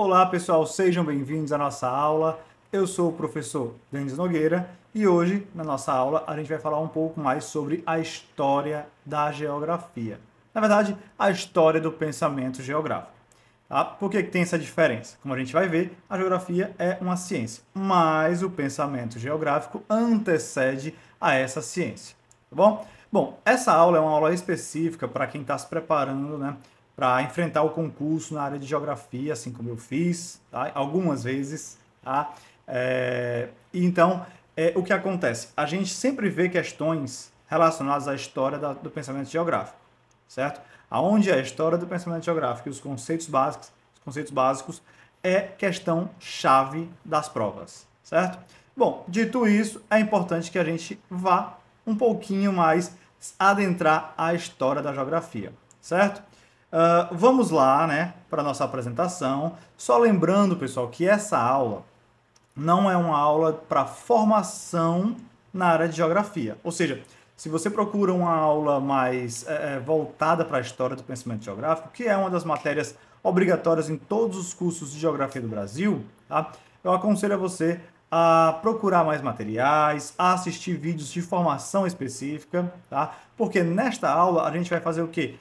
Olá, pessoal, sejam bem-vindos à nossa aula. Eu sou o professor Denis Nogueira e hoje, na nossa aula, a gente vai falar um pouco mais sobre a história da geografia. Na verdade, a história do pensamento geográfico. Tá? Por que, que tem essa diferença? Como a gente vai ver, a geografia é uma ciência, mas o pensamento geográfico antecede a essa ciência. Tá bom? Bom, essa aula é uma aula específica para quem está se preparando né, para enfrentar o concurso na área de geografia, assim como eu fiz, tá? algumas vezes. Tá? É, então, é, o que acontece? A gente sempre vê questões relacionadas à história da, do pensamento geográfico, certo? Aonde é a história do pensamento geográfico e os conceitos básicos, os conceitos básicos é questão chave das provas, certo? Bom, dito isso, é importante que a gente vá um pouquinho mais adentrar a história da geografia, certo? Uh, vamos lá, né, para nossa apresentação. Só lembrando, pessoal, que essa aula não é uma aula para formação na área de geografia. Ou seja, se você procura uma aula mais é, é voltada para a história do pensamento geográfico, que é uma das matérias obrigatórias em todos os cursos de geografia do Brasil, tá? eu aconselho a você a procurar mais materiais, a assistir vídeos de formação específica, tá? Porque nesta aula a gente vai fazer o quê?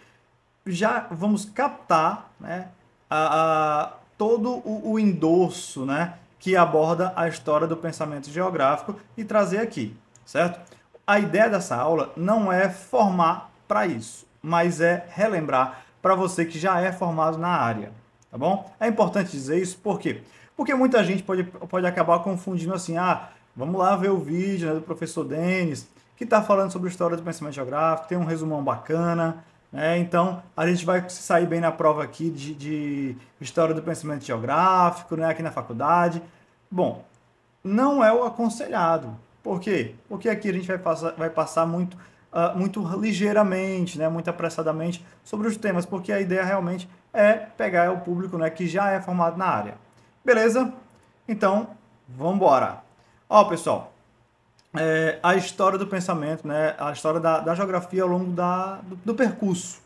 já vamos captar né, a, a todo o, o endosso né, que aborda a história do pensamento geográfico e trazer aqui, certo? A ideia dessa aula não é formar para isso, mas é relembrar para você que já é formado na área, tá bom? É importante dizer isso por quê? Porque muita gente pode, pode acabar confundindo assim, ah, vamos lá ver o vídeo né, do professor Denis, que está falando sobre a história do pensamento geográfico, tem um resumão bacana, é, então, a gente vai sair bem na prova aqui de, de, História do Pensamento Geográfico, né, aqui na faculdade. Bom, não é o aconselhado. Por quê? Porque aqui a gente vai passar, vai passar muito, uh, muito ligeiramente, né, muito apressadamente sobre os temas, porque a ideia realmente é pegar o público né, que já é formado na área. Beleza? Então, vamos embora. Ó, pessoal, é, a história do pensamento, né? a história da, da geografia ao longo da, do, do percurso,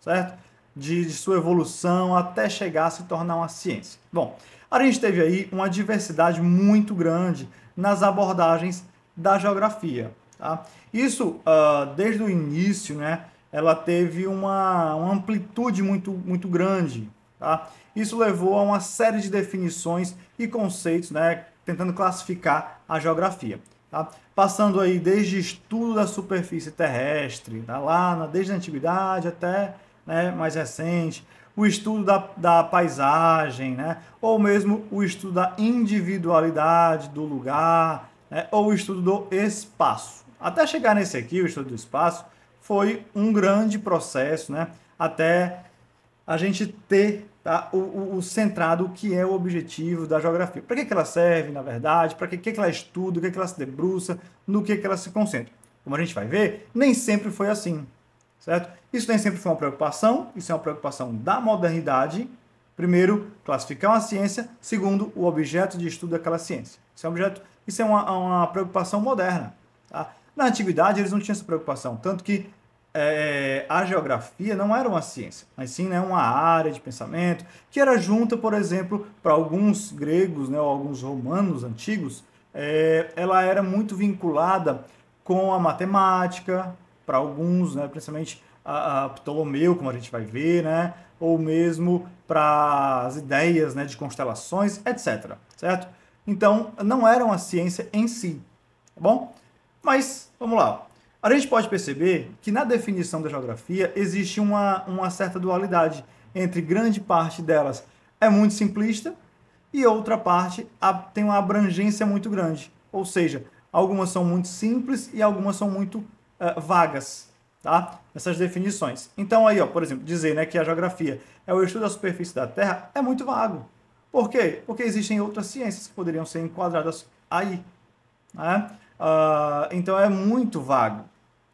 certo? De, de sua evolução até chegar a se tornar uma ciência. Bom, a gente teve aí uma diversidade muito grande nas abordagens da geografia. Tá? Isso, uh, desde o início, né, ela teve uma, uma amplitude muito, muito grande. Tá? Isso levou a uma série de definições e conceitos, né, tentando classificar a geografia. Tá? Passando aí desde estudo da superfície terrestre, tá? lá na, desde a antiguidade até né, mais recente, o estudo da, da paisagem, né? ou mesmo o estudo da individualidade do lugar, né? ou o estudo do espaço. Até chegar nesse aqui, o estudo do espaço, foi um grande processo, né? até a gente ter tá? o, o, o, centrado, que é o objetivo da geografia. Para que, que ela serve, na verdade, para que, que, ela estuda, o que, que ela se debruça, no que, que ela se concentra. Como a gente vai ver, nem sempre foi assim, certo? Isso nem sempre foi uma preocupação, isso é uma preocupação da modernidade. Primeiro, classificar uma ciência. Segundo, o objeto de estudo daquela ciência. Isso é, um objeto, isso é uma, uma preocupação moderna. Tá? Na antiguidade, eles não tinham essa preocupação. Tanto que é, é, a geografia não era uma ciência, mas sim né, uma área de pensamento que era junta, por exemplo, para alguns gregos né, ou alguns romanos antigos, é, ela era muito vinculada com a matemática, para alguns, né, principalmente a, a, Ptolomeu, como a gente vai ver, né, ou mesmo para as ideias né, de constelações, etc. Certo? Então, não era uma ciência em si, tá bom? Mas, vamos lá a gente pode perceber que na definição da geografia existe uma, uma certa dualidade entre grande parte delas é muito simplista e outra parte tem uma abrangência muito grande. Ou seja, algumas são muito simples e algumas são muito uh, vagas, tá? Essas definições. Então aí, ó, por exemplo, dizer né, que a geografia é o estudo da superfície da Terra é muito vago. Por quê? Porque existem outras ciências que poderiam ser enquadradas aí. Né? Uh, então é muito vago.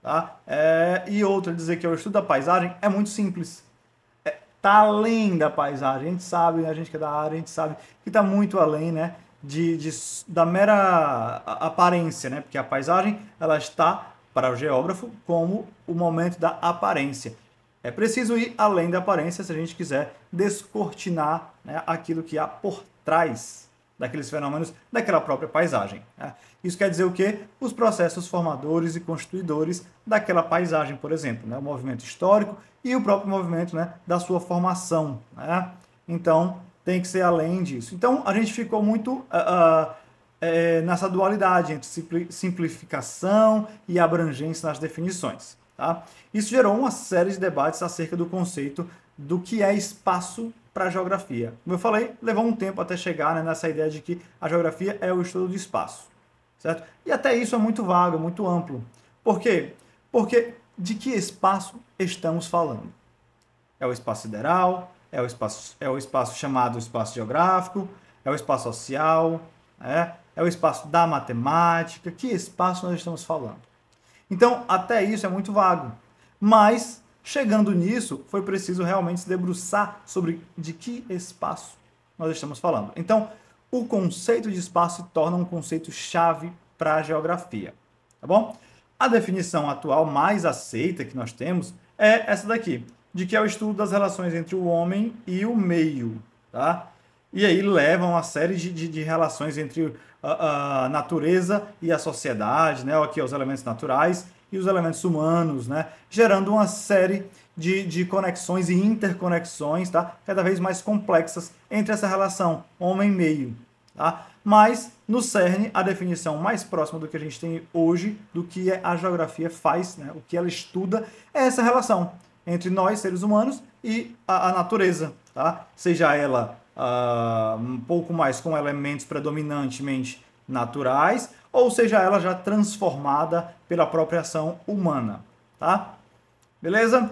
Tá? É, e outra, dizer que é o estudo da paisagem é muito simples. É, tá além da paisagem. A gente sabe, né? a gente que é da área, a gente sabe que tá muito além, né? De, de, da mera aparência, né? Porque a paisagem, ela está, para o geógrafo, como o momento da aparência. É preciso ir além da aparência se a gente quiser descortinar né, aquilo que há por trás daqueles fenômenos daquela própria paisagem. Né? Isso quer dizer o quê? Os processos formadores e constituidores daquela paisagem, por exemplo, né? o movimento histórico e o próprio movimento né, da sua formação. Né? Então, tem que ser além disso. Então, a gente ficou muito uh, uh, nessa dualidade entre simplificação e abrangência nas definições. Tá? Isso gerou uma série de debates acerca do conceito do que é espaço para a geografia. Como eu falei, levou um tempo até chegar né, nessa ideia de que a geografia é o estudo do espaço, certo? E até isso é muito vago, é muito amplo. Por quê? Porque de que espaço estamos falando? É o espaço sideral, é o espaço, é o espaço chamado espaço geográfico, é o espaço social, é, é o espaço da matemática. Que espaço nós estamos falando? Então, até isso é muito vago. Mas Chegando nisso, foi preciso realmente se debruçar sobre de que espaço nós estamos falando. Então, o conceito de espaço se torna um conceito chave para a geografia, tá bom? A definição atual mais aceita que nós temos é essa daqui, de que é o estudo das relações entre o homem e o meio, tá? E aí levam uma série de, de, de relações entre a, ah, ah, a, natureza e a sociedade, né? Aqui os elementos naturais e os elementos humanos, né? gerando uma série de, de conexões e interconexões tá? cada vez mais complexas entre essa relação homem-meio. Tá? Mas, no CERN, a definição mais próxima do que a gente tem hoje, do que é a geografia faz, né? o que ela estuda, é essa relação entre nós, seres humanos, e a, a natureza. Tá? Seja ela uh, um pouco mais com elementos predominantemente naturais, ou seja ela já transformada pela própria ação humana, tá? Beleza?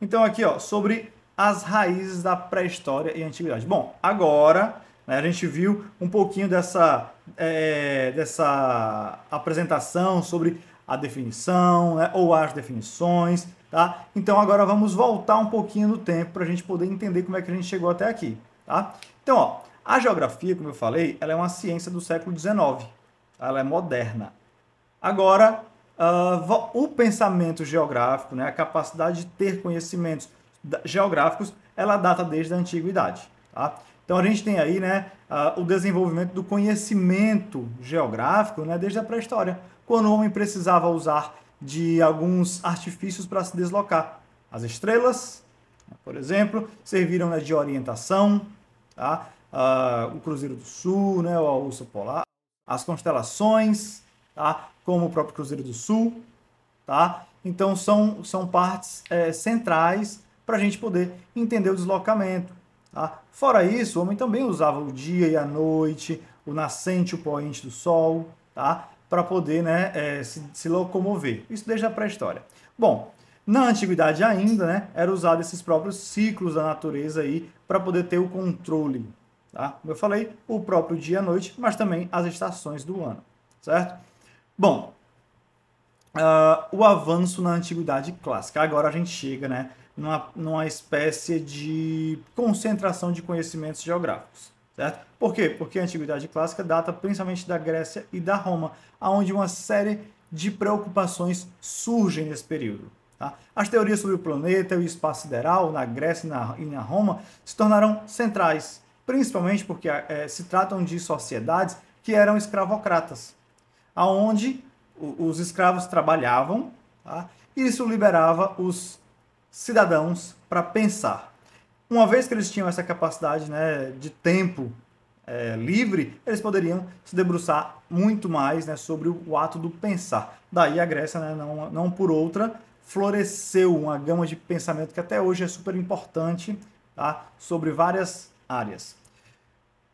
Então aqui, ó, sobre as raízes da pré-história e antiguidade. Bom, agora né, a gente viu um pouquinho dessa, é, dessa apresentação sobre a definição né, ou as definições, tá? Então agora vamos voltar um pouquinho no tempo para a gente poder entender como é que a gente chegou até aqui, tá? Então, ó, a geografia, como eu falei, ela é uma ciência do século XIX, ela é moderna. Agora, uh, o pensamento geográfico, né, a capacidade de ter conhecimentos geográficos, ela data desde a antiguidade. Tá? Então a gente tem aí né, uh, o desenvolvimento do conhecimento geográfico né, desde a pré-história, quando o homem precisava usar de alguns artifícios para se deslocar. As estrelas, por exemplo, serviram né, de orientação, tá? Uh, o Cruzeiro do Sul, né, o Urso Polar, as constelações, tá? como o próprio Cruzeiro do Sul. Tá? Então, são, são partes é, centrais para a gente poder entender o deslocamento. Tá? Fora isso, o homem também usava o dia e a noite, o nascente o poente do sol, tá? para poder né, é, se, se locomover. Isso desde a pré-história. Bom, na antiguidade ainda, né, era usado esses próprios ciclos da natureza aí para poder ter o controle, tá? Como eu falei, o próprio dia e noite, mas também as estações do ano, certo? Bom, uh, o avanço na antiguidade clássica. Agora a gente chega, né, numa, numa espécie de concentração de conhecimentos geográficos, certo? Por quê? Porque a antiguidade clássica data principalmente da Grécia e da Roma, aonde uma série de preocupações surgem nesse período. Tá? As teorias sobre o planeta e o espaço sideral na Grécia e na, e na Roma se tornaram centrais principalmente porque é, se tratam de sociedades que eram escravocratas, aonde os escravos trabalhavam, tá? e isso liberava os cidadãos para pensar. Uma vez que eles tinham essa capacidade né, de tempo é, livre, eles poderiam se debruçar muito mais né, sobre o ato do pensar. Daí a Grécia, né, não, não por outra, floresceu uma gama de pensamento que até hoje é super importante tá? sobre várias áreas.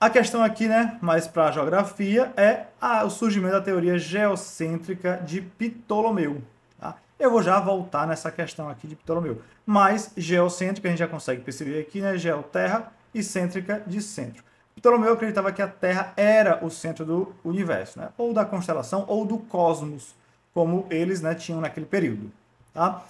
A questão aqui, né, mais para a geografia, é a, o surgimento da teoria geocêntrica de Ptolomeu. Tá? Eu vou já voltar nessa questão aqui de Ptolomeu. Mas geocêntrica a gente já consegue perceber aqui, né, geoterra e cêntrica de centro. Ptolomeu acreditava que a Terra era o centro do universo, né, ou da constelação ou do cosmos, como eles né, tinham naquele período. Tá?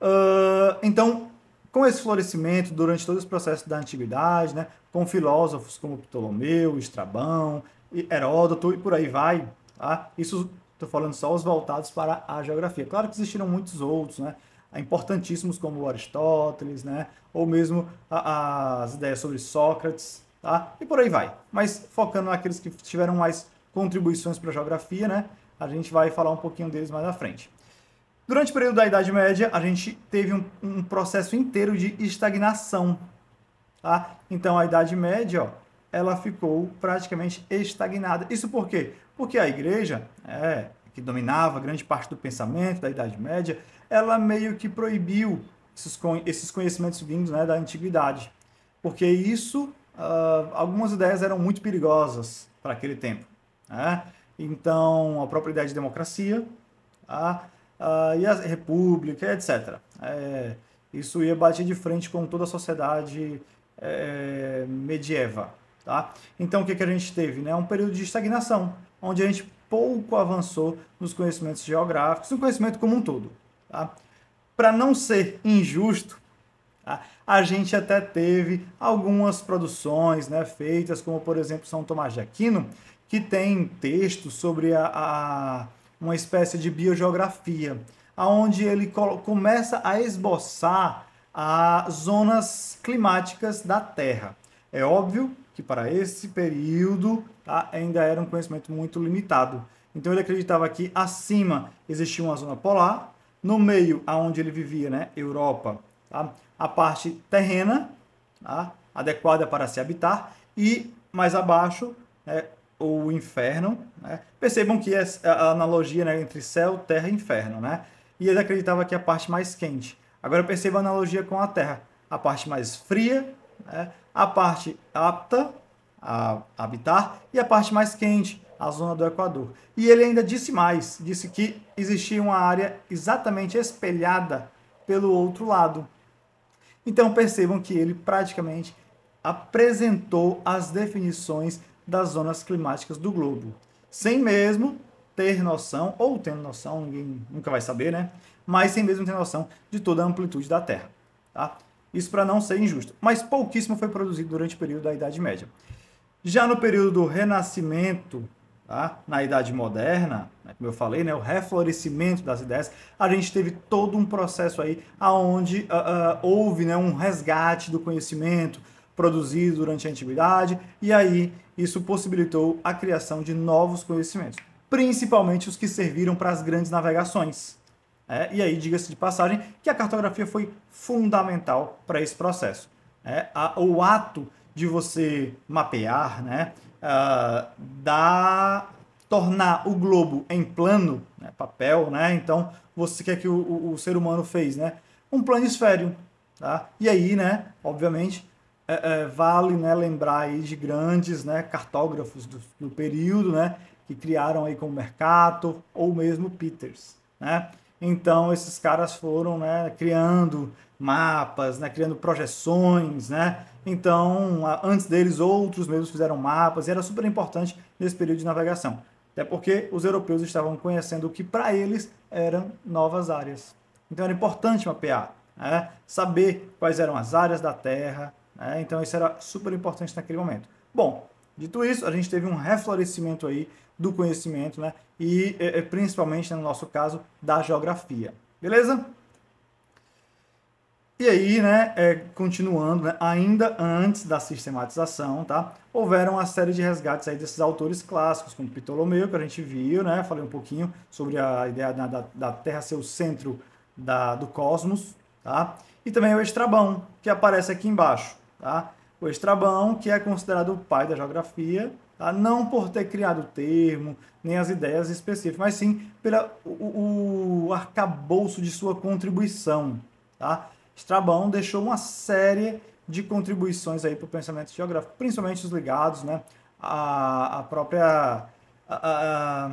Uh, então, com esse florescimento durante todo os processos da antiguidade, né, com filósofos como Ptolomeu, Estrabão, Heródoto e por aí vai, tá? Isso estou falando só os voltados para a geografia. Claro que existiram muitos outros, né? importantíssimos como Aristóteles, né? ou mesmo a, a, as ideias sobre Sócrates, tá? e por aí vai. Mas focando naqueles que tiveram mais contribuições para a geografia, né? a gente vai falar um pouquinho deles mais à frente. Durante o período da Idade Média, a gente teve um, um processo inteiro de estagnação. Tá? Então, a Idade Média ó, ela ficou praticamente estagnada. Isso por quê? Porque a igreja, é, que dominava grande parte do pensamento da Idade Média, ela meio que proibiu esses, esses conhecimentos vindos né, da antiguidade. Porque isso, uh, algumas ideias eram muito perigosas para aquele tempo. Né? Então, a própria ideia de democracia, tá? uh, e a república, etc. É, isso ia bater de frente com toda a sociedade é, medieva. Tá? Então, o que, que a gente teve? Né? Um período de estagnação, onde a gente pouco avançou nos conhecimentos geográficos, no conhecimento como um todo. Tá? Para não ser injusto, tá? a gente até teve algumas produções né, feitas, como por exemplo São Tomás de Aquino, que tem textos sobre a, a uma espécie de biogeografia, aonde ele começa a esboçar as zonas climáticas da Terra. É óbvio que para esse período tá, ainda era um conhecimento muito limitado. Então ele acreditava que acima existia uma zona polar, no meio, aonde ele vivia, né, Europa, tá, a parte terrena, tá, adequada para se habitar, e mais abaixo, né, ou inferno. Né? Percebam que essa, é a analogia né, entre céu, terra e inferno. Né? E ele acreditava que a parte mais quente. Agora perceba a analogia com a terra. A parte mais fria, né? a parte apta a habitar e a parte mais quente, a zona do Equador. E ele ainda disse mais, disse que existia uma área exatamente espelhada pelo outro lado. Então percebam que ele praticamente apresentou as definições das zonas climáticas do globo, sem mesmo ter noção, ou tendo noção, ninguém nunca vai saber, né? Mas sem mesmo ter noção de toda a amplitude da Terra. Tá? Isso para não ser injusto. Mas pouquíssimo foi produzido durante o período da Idade Média. Já no período do Renascimento, tá? na Idade Moderna, né? como eu falei, né? o reflorescimento das ideias, a gente teve todo um processo aí onde uh, ah, uh, ah, houve né? um resgate do conhecimento produzido durante a Antiguidade, e aí isso possibilitou a criação de novos conhecimentos, principalmente os que serviram para as grandes navegações. É, e aí, diga-se de passagem, que a cartografia foi fundamental para esse processo. É, a, o ato de você mapear, né, uh, tornar o globo em plano, né, papel, né, então você quer que o, o, o ser humano fez, né, um planisfério, tá? E aí, né, obviamente, é, é, vale né, lembrar aí de grandes né, cartógrafos do, do, período, né, que criaram aí como Mercator ou mesmo Peters, né? Então esses caras foram, né, criando mapas, né, criando projeções, né? Então antes deles outros mesmos fizeram mapas e era super importante nesse período de navegação, até porque os europeus estavam conhecendo o que para eles eram novas áreas. Então era importante mapear, né? saber quais eram as áreas da Terra, né? Então isso era super importante naquele momento. Bom, dito isso, a gente teve um reflorescimento aí do conhecimento, né? E é, é, principalmente né, no nosso caso da geografia, beleza? E aí, né, é, continuando, né, ainda antes da sistematização, tá, houveram uma série de resgates aí desses autores clássicos, como Ptolomeu, que a gente viu, né, falei um pouquinho sobre a ideia da, né, da, da Terra ser o centro da, do cosmos, tá, e também o Estrabão, que aparece aqui embaixo, Tá? O Estrabão, que é considerado o pai da geografia, tá? não por ter criado o termo, nem as ideias específicas, mas sim pelo o, o arcabouço de sua contribuição. Tá? Estrabão deixou uma série de contribuições para o pensamento geográfico, principalmente os ligados né, à, à própria à, à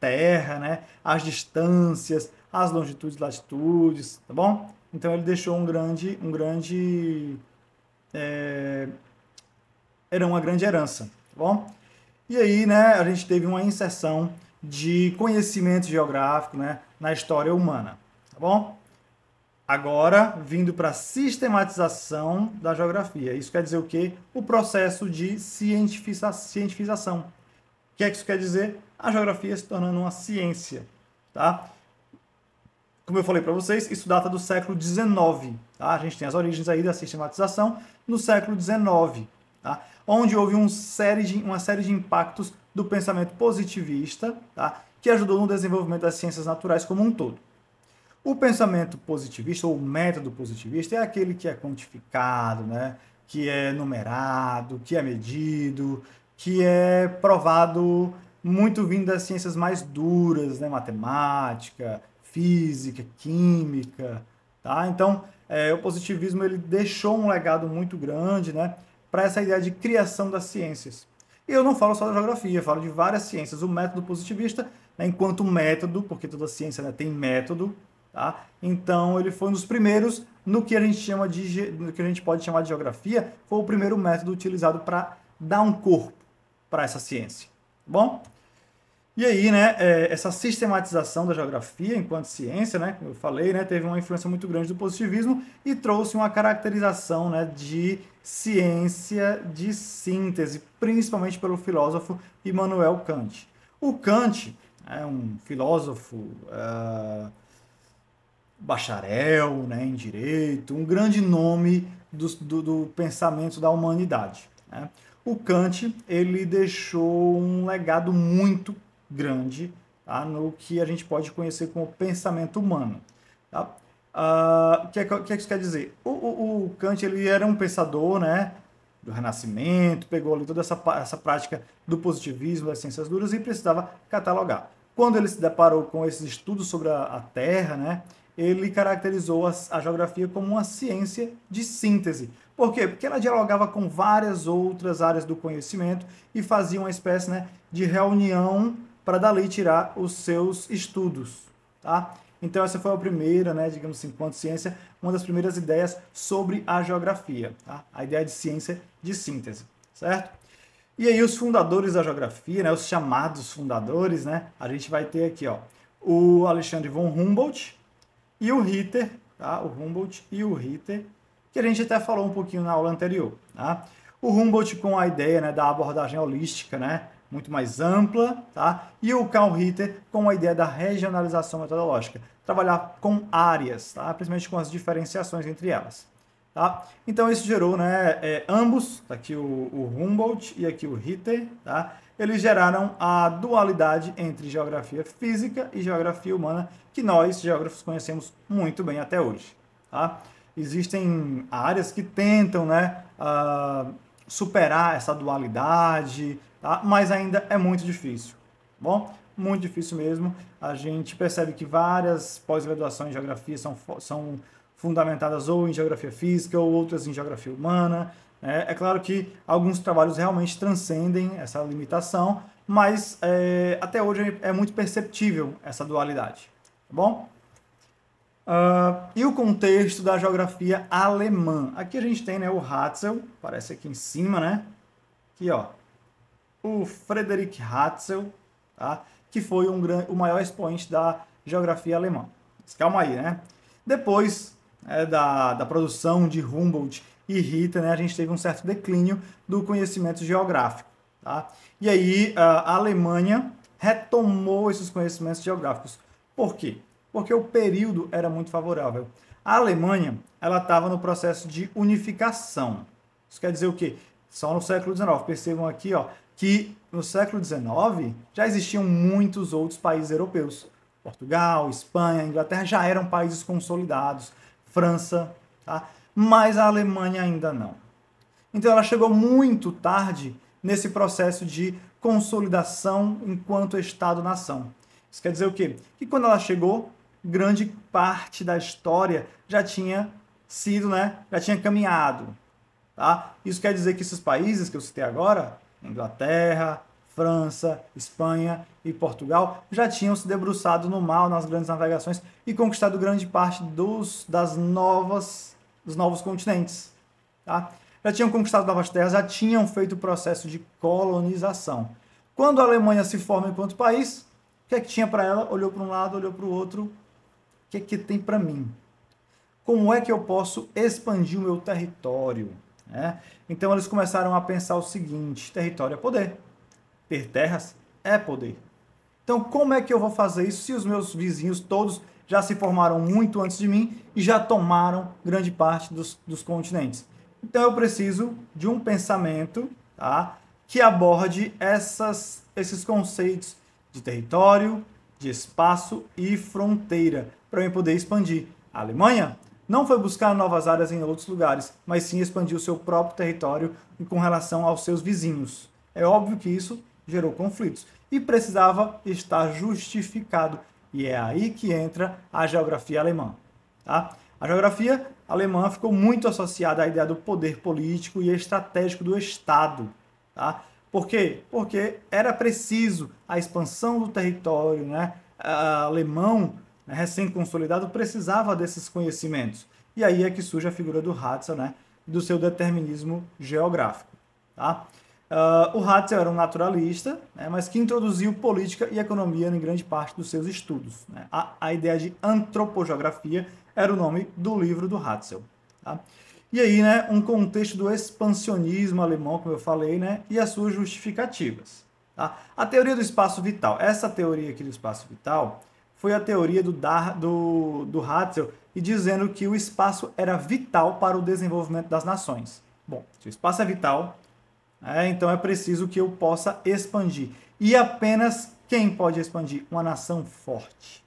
terra, né, às distâncias, às longitudes e latitudes, tá bom? Então ele deixou um grande, um grande é, era uma grande herança, tá bom? E aí, né, a gente teve uma inserção de conhecimento geográfico, né, na história humana, tá bom? Agora, vindo para a sistematização da geografia. Isso quer dizer o quê? O processo de cientificação. O que é que isso quer dizer? A geografia se tornando uma ciência, tá? Como eu falei para vocês, isso data do século XIX. Tá? A gente tem as origens aí da sistematização no século XIX, tá? onde houve um série de, uma série de impactos do pensamento positivista tá? que ajudou no desenvolvimento das ciências naturais como um todo. O pensamento positivista, ou método positivista, é aquele que é quantificado, né? que é numerado, que é medido, que é provado muito vindo das ciências mais duras, né? matemática, física, química, tá? Então, é, o positivismo ele deixou um legado muito grande, né, para essa ideia de criação das ciências. E eu não falo só da geografia, falo de várias ciências. O método positivista, né, enquanto método, porque toda ciência né, tem método, tá? Então, ele foi um dos primeiros no que a gente chama de no que a gente pode chamar de geografia, foi o primeiro método utilizado para dar um corpo para essa ciência. Tá bom, e aí, né, é, essa sistematização da geografia enquanto ciência, né, eu falei, né, teve uma influência muito grande do positivismo e trouxe uma caracterização, né, de ciência de síntese, principalmente pelo filósofo Immanuel Kant. O Kant é um filósofo é, bacharel, né, em direito, um grande nome do, do, do pensamento da humanidade. Né? O Kant ele deixou um legado muito grande tá? no que a gente pode conhecer como pensamento humano. Tá? Ah, o que, é que, é que, isso quer dizer? O, o, o, Kant ele era um pensador né, do Renascimento, pegou ali toda essa, essa prática do positivismo, das ciências duras e precisava catalogar. Quando ele se deparou com esses estudos sobre a, a Terra, né, ele caracterizou a, a, geografia como uma ciência de síntese. Por quê? Porque ela dialogava com várias outras áreas do conhecimento e fazia uma espécie né, de reunião para dali tirar os seus estudos, tá? Então essa foi a primeira, né, digamos assim, quanto ciência, uma das primeiras ideias sobre a geografia, tá? A ideia de ciência de síntese, certo? E aí os fundadores da geografia, né, os chamados fundadores, né, a gente vai ter aqui, ó, o Alexandre von Humboldt e o Ritter, tá? O Humboldt e o Ritter, que a gente até falou um pouquinho na aula anterior, tá? O Humboldt com a ideia, né, da abordagem holística, né, muito mais ampla, tá? E o Karl Ritter com a ideia da regionalização metodológica, trabalhar com áreas, tá? Principalmente com as diferenciações entre elas. Tá? Então isso gerou, né, é, ambos, tá aqui o, o, Humboldt e aqui o Ritter, tá? eles geraram a dualidade entre geografia física e geografia humana que nós, geógrafos, conhecemos muito bem até hoje. Tá? Existem áreas que tentam né, uh, superar essa dualidade, tá? mas ainda é muito difícil. Bom, muito difícil mesmo. A gente percebe que várias pós-graduações em geografia são, são fundamentadas ou em geografia física ou outras em geografia humana. Né? É claro que alguns trabalhos realmente transcendem essa limitação, mas é, até hoje é muito perceptível essa dualidade. Tá bom? Uh, e o contexto da geografia alemã. Aqui a gente tem né, o Hatzel, aparece aqui em cima, né? Aqui, ó o Frederick Hatzel, tá? que foi um grande, o maior expoente da geografia alemã. Mas calma aí, né? Depois é, da, da produção de Humboldt e Ritter, né, a gente teve um certo declínio do conhecimento geográfico. Tá? E aí a Alemanha retomou esses conhecimentos geográficos. Por quê? Porque o período era muito favorável. A Alemanha ela estava no processo de unificação. Isso quer dizer o quê? Só no século XIX. Percebam aqui ó, que no século XIX já existiam muitos outros países europeus. Portugal, Espanha, Inglaterra já eram países consolidados, França, tá? mas a Alemanha ainda não. Então ela chegou muito tarde nesse processo de consolidação enquanto Estado-nação. Isso quer dizer o quê? Que quando ela chegou, grande parte da história já tinha sido, né, já tinha caminhado. Tá? Isso quer dizer que esses países que eu citei agora, Inglaterra, França, Espanha e Portugal já tinham se debruçado no mar, nas grandes navegações e conquistado grande parte dos, das novas, dos novos continentes. Tá? Já tinham conquistado novas terras, já tinham feito o processo de colonização. Quando a Alemanha se forma enquanto país, o que é que tinha para ela? Olhou para um lado, olhou para o outro. O que é que tem para mim? Como é que eu posso expandir o meu território? Né? Então eles começaram a pensar o seguinte: território é poder, ter terras é poder. Então, como é que eu vou fazer isso se os meus vizinhos todos já se formaram muito antes de mim e já tomaram grande parte dos, dos continentes? Então, eu preciso de um pensamento tá, que aborde essas, esses conceitos de território, de espaço e fronteira para eu poder expandir. A Alemanha não foi buscar novas áreas em outros lugares, mas sim expandir o seu próprio território com relação aos seus vizinhos. É óbvio que isso gerou conflitos e precisava estar justificado. E é aí que entra a geografia alemã. Tá? A geografia alemã ficou muito associada à ideia do poder político e estratégico do Estado. Tá? Por quê? Porque era preciso a expansão do território né, alemão recém-consolidado precisava desses conhecimentos. E aí é que surge a figura do Hatzel, né, do seu determinismo geográfico. Tá? Uh, o Hatzel era um naturalista, né, mas que introduziu política e economia em grande parte dos seus estudos. Né? A, a, ideia de antropogeografia era o nome do livro do Hatzel. Tá? E aí, né, um contexto do expansionismo alemão, como eu falei, né, e as suas justificativas. Tá? A teoria do espaço vital. Essa teoria aqui do espaço vital, foi a teoria do, Dar, do, do Hatzel e dizendo que o espaço era vital para o desenvolvimento das nações. Bom, se o espaço é vital, é, então é preciso que eu possa expandir. E apenas quem pode expandir? Uma nação forte.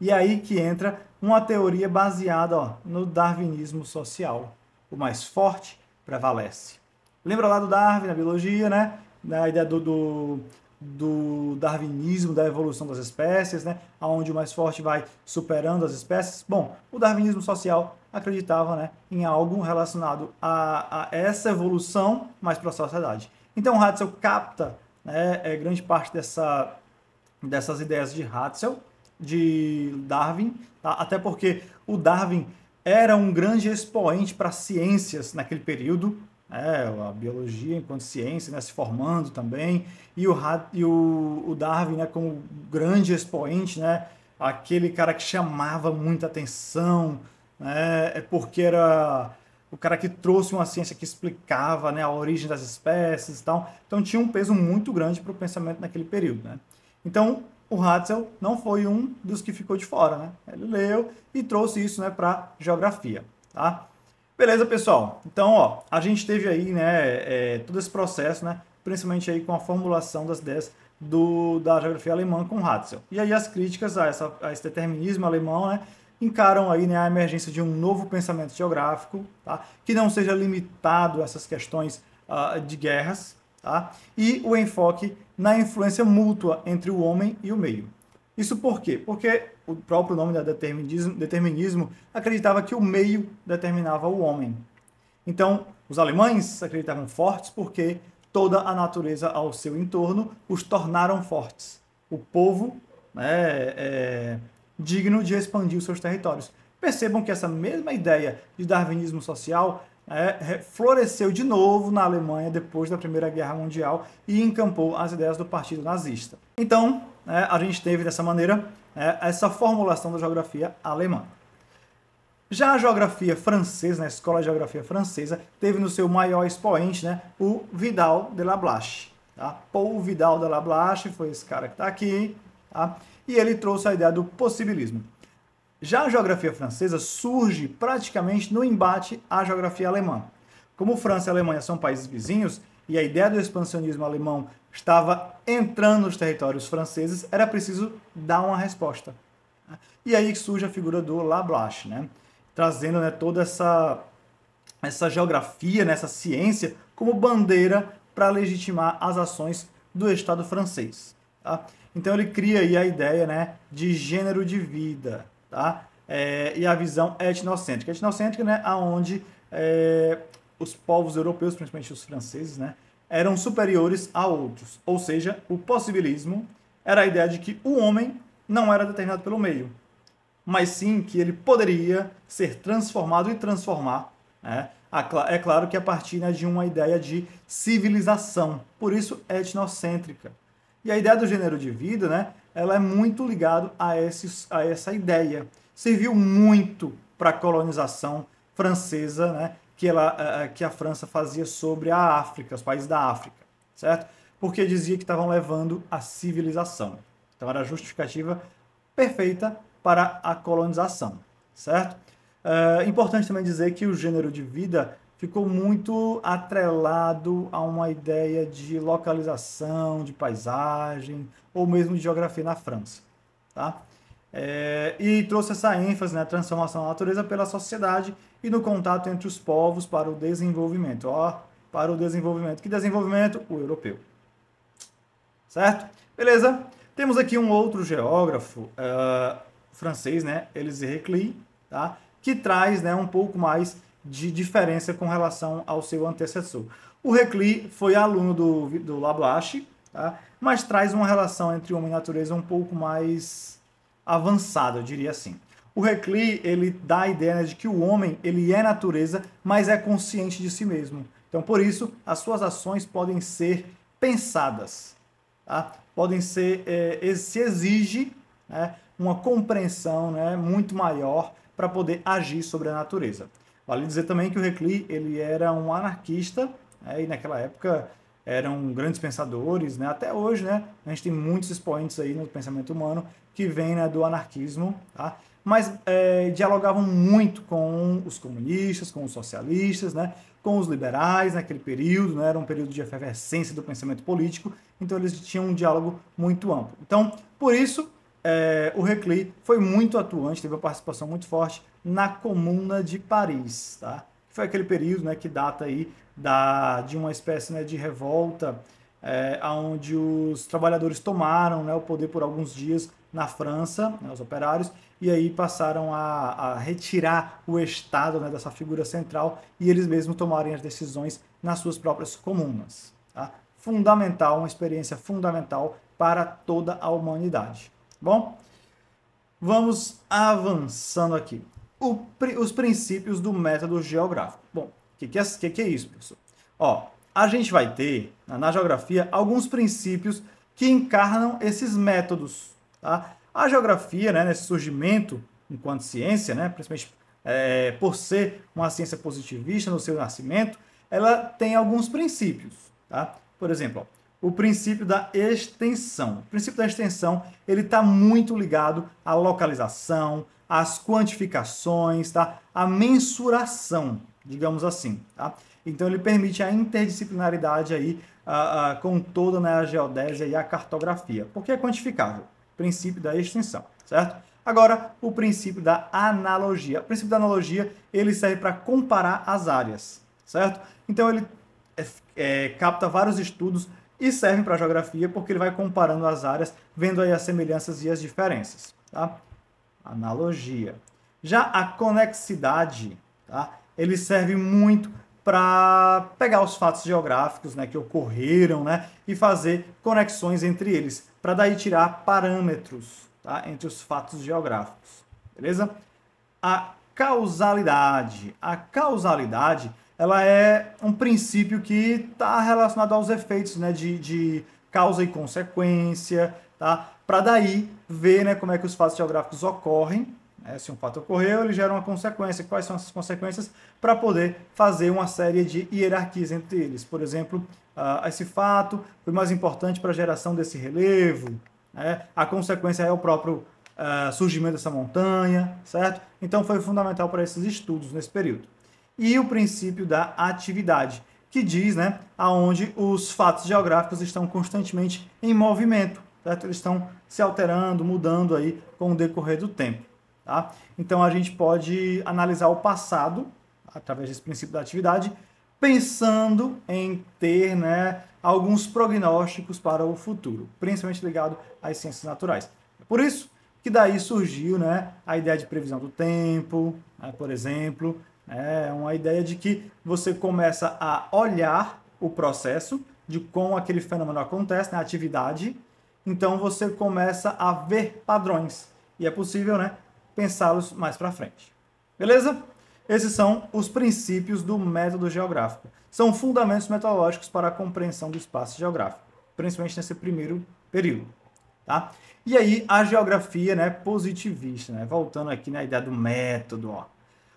E aí que entra uma teoria baseada ó, no darwinismo social. O mais forte prevalece. Lembra lá do Darwin, na biologia, né? Na ideia do, do do darwinismo, da evolução das espécies, né? Aonde o mais forte vai superando as espécies. Bom, o darwinismo social acreditava, né, em algo relacionado a, a essa evolução mais para a sociedade. Então, Ratzel capta, né, é, grande parte dessa, dessas ideias de Ratzel, de Darwin, tá? até porque o Darwin era um grande expoente para ciências naquele período, é, a biologia enquanto ciência né, se formando também, e o, e o, o Darwin né, como grande expoente, né, aquele cara que chamava muita atenção, né, é porque era o cara que trouxe uma ciência que explicava né, a origem das espécies e tal. Então tinha um peso muito grande para o pensamento naquele período. Né? Então o Hatzel não foi um dos que ficou de fora. Né? Ele leu e trouxe isso né, para a geografia. Tá? Beleza, pessoal? Então, ó, a gente teve aí, né, é, todo esse processo, né, principalmente aí com a formulação das ideias do, da geografia alemã com Ratzel. E aí as críticas a, essa, a esse determinismo alemão, né, encaram aí né, a emergência de um novo pensamento geográfico, tá? que não seja limitado a essas questões uh, de guerras, tá? e o enfoque na influência mútua entre o homem e o meio. Isso por quê? Porque o próprio nome da determinismo, determinismo acreditava que o meio determinava o homem. Então, os alemães acreditavam fortes porque toda a natureza ao seu entorno os tornaram fortes. O povo né, é digno de expandir os seus territórios. Percebam que essa mesma ideia de darwinismo social é, floresceu de novo na Alemanha depois da Primeira Guerra Mundial e encampou as ideias do Partido Nazista. Então, né, a gente teve dessa maneira né, essa formulação da geografia alemã. Já a geografia francesa, né, a escola de geografia francesa, teve no seu maior expoente né, o Vidal de la Blache. Tá? Paul Vidal de la Blache foi esse cara que está aqui, tá? e ele trouxe a ideia do possibilismo. Já a geografia francesa surge praticamente no embate à geografia alemã. Como França e Alemanha são países vizinhos, e a ideia do expansionismo alemão estava entrando nos territórios franceses, era preciso dar uma resposta. E aí surge a figura do Lablache, né? trazendo né, toda essa, essa geografia, né, essa ciência, como bandeira para legitimar as ações do Estado francês. Tá? Então ele cria aí a ideia né, de gênero de vida tá? É, e a visão etnocêntrica. Etnocêntrica, né, onde é, os povos europeus, principalmente os franceses, né, eram superiores a outros. Ou seja, o possibilismo era a ideia de que o homem não era determinado pelo meio, mas sim que ele poderia ser transformado e transformar. Né? É claro que a partir né, de uma ideia de civilização, por isso etnocêntrica. E a ideia do gênero de vida, né, ela é muito ligada a, a essa ideia. Serviu muito para a colonização francesa, né, que, ela, que a França fazia sobre a África, os países da África, certo? Porque dizia que estavam levando a civilização. Então era a justificativa perfeita para a colonização, certo? É importante também dizer que o gênero de vida ficou muito atrelado a uma ideia de localização, de paisagem ou mesmo de geografia na França, tá? É, e trouxe essa ênfase na né, transformação da natureza pela sociedade e no contato entre os povos para o desenvolvimento. Ó, para o desenvolvimento. Que desenvolvimento? O europeu. Certo? Beleza? Temos aqui um outro geógrafo uh, francês, né? Elisée Reclis, tá? que traz né, um pouco mais de diferença com relação ao seu antecessor. O Reclis foi aluno do, do Lablache, tá? mas traz uma relação entre homem e natureza um pouco mais avançada, eu diria assim. O Recli ele dá a ideia né, de que o homem, ele é natureza, mas é consciente de si mesmo. Então, por isso, as suas ações podem ser pensadas, tá? podem ser, é, se exige né, uma compreensão né, muito maior para poder agir sobre a natureza. Vale dizer também que o Recli ele era um anarquista, né, e naquela época eram grandes pensadores, né? até hoje, né? A gente tem muitos expoentes aí no pensamento humano que vêm né, do anarquismo, tá? mas é, dialogavam muito com os comunistas, com os socialistas, né, com os liberais naquele período, né, era um período de efervescência do pensamento político, então eles tinham um diálogo muito amplo. Então, por isso, é, o Recli foi muito atuante, teve uma participação muito forte na Comuna de Paris, tá? Foi aquele período né, que data aí da, de uma espécie né, de revolta, é, onde os trabalhadores tomaram né, o poder por alguns dias na França, né, os operários, e aí passaram a, a retirar o Estado né, dessa figura central e eles mesmos tomarem as decisões nas suas próprias comunas. Tá? Fundamental, uma experiência fundamental para toda a humanidade. Bom, vamos avançando aqui. O, os princípios do método geográfico. Bom, o que, que, é, que, que é isso, professor? Ó, a gente vai ter na geografia alguns princípios que encarnam esses métodos, Tá? A geografia, né, nesse surgimento enquanto ciência, né, principalmente é, por ser uma ciência positivista no seu nascimento, ela tem alguns princípios. Tá? Por exemplo, ó, o princípio da extensão. O princípio da extensão ele está muito ligado à localização, às quantificações, tá? à mensuração, digamos assim. Tá? Então ele permite a interdisciplinaridade aí, a, a, com toda né, a geodésia e a cartografia, porque é quantificável princípio da extensão, certo? Agora, o princípio da analogia. O princípio da analogia, ele serve para comparar as áreas, certo? Então, ele é, é, capta vários estudos e serve para a geografia porque ele vai comparando as áreas, vendo aí as semelhanças e as diferenças, tá? Analogia. Já a conexidade, tá? Ele serve muito para pegar os fatos geográficos né, que ocorreram né, e fazer conexões entre eles, para daí tirar parâmetros tá, entre os fatos geográficos. Beleza? A causalidade. A causalidade ela é um princípio que está relacionado aos efeitos né, de, de causa e consequência, tá? para daí ver né, como é que os fatos geográficos ocorrem é, se um fato ocorreu, ele gera uma consequência. Quais são essas consequências? Para poder fazer uma série de hierarquias entre eles. Por exemplo, uh, esse fato foi mais importante para a geração desse relevo. Né? A consequência é o próprio uh, surgimento dessa montanha, certo? Então foi fundamental para esses estudos nesse período. E o princípio da atividade, que diz né, aonde os fatos geográficos estão constantemente em movimento, certo? Eles estão se alterando, mudando aí com o decorrer do tempo. Tá? Então a gente pode analisar o passado, através desse princípio da atividade, pensando em ter né, alguns prognósticos para o futuro, principalmente ligado às ciências naturais. É por isso que daí surgiu né, a ideia de previsão do tempo, né, por exemplo, é uma ideia de que você começa a olhar o processo de como aquele fenômeno acontece, né, a atividade, então você começa a ver padrões. E é possível né, pensá-los mais para frente. Beleza? Esses são os princípios do método geográfico. São fundamentos metodológicos para a compreensão do espaço geográfico, principalmente nesse primeiro período. Tá? E aí, a geografia né, positivista, né? voltando aqui na ideia do método. Ó.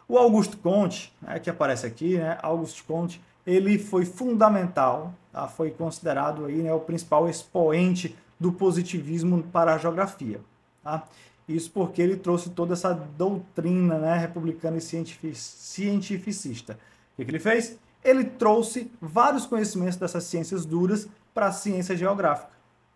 O Augusto Conte, né, que aparece aqui, né, Augusto Conte, ele foi fundamental, tá? foi considerado aí, né, o principal expoente do positivismo para a geografia. Tá? Isso porque ele trouxe toda essa doutrina né, republicana e cientificista. O que, que ele fez? Ele trouxe vários conhecimentos dessas ciências duras para a ciência geográfica.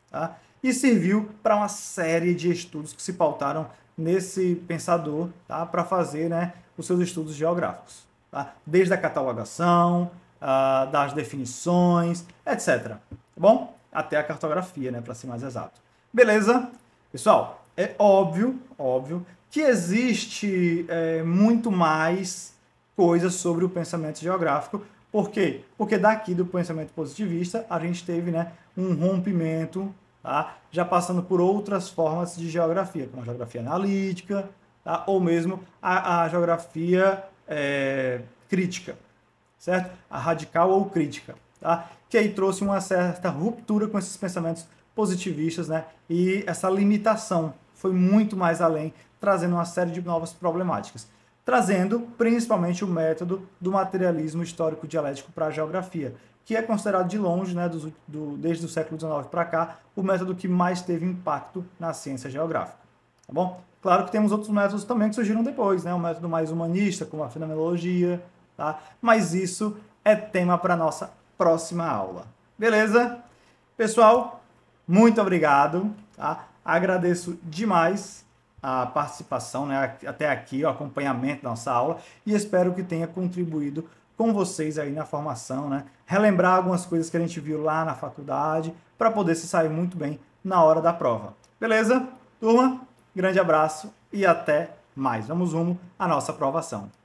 Tá? E serviu para uma série de estudos que se pautaram nesse pensador tá? para fazer né, os seus estudos geográficos. Tá? Desde a catalogação, uh, das definições, etc. Tá bom? Até a cartografia, né, para ser mais exato. Beleza? Pessoal, é óbvio, óbvio, que existe é, muito mais coisas sobre o pensamento geográfico. Por quê? Porque daqui do pensamento positivista a gente teve né, um rompimento, tá? já passando por outras formas de geografia, como a geografia analítica, tá? ou mesmo a, a geografia é, crítica, certo? A radical ou crítica, tá? que aí trouxe uma certa ruptura com esses pensamentos positivistas né? e essa limitação foi muito mais além, trazendo uma série de novas problemáticas, trazendo principalmente o método do materialismo histórico dialético para a geografia, que é considerado de longe, né, do, do, desde o século XIX para cá, o método que mais teve impacto na ciência geográfica. Tá bom? Claro que temos outros métodos também que surgiram depois, né, o método mais humanista, como a fenomenologia, tá? mas isso é tema para nossa próxima aula. Beleza? Pessoal, muito obrigado. Tá? Agradeço demais a participação, né, até aqui, o acompanhamento da nossa aula e espero que tenha contribuído com vocês aí na formação, né? Relembrar algumas coisas que a gente viu lá na faculdade para poder se sair muito bem na hora da prova. Beleza? Turma, grande abraço e até mais. Vamos rumo à nossa aprovação.